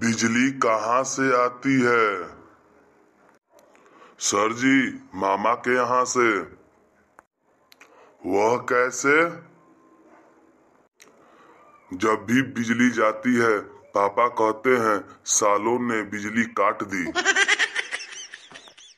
बिजली कहाँ से आती है सर जी मामा के यहाँ से वह कैसे जब भी बिजली जाती है पापा कहते हैं सालों ने बिजली काट दी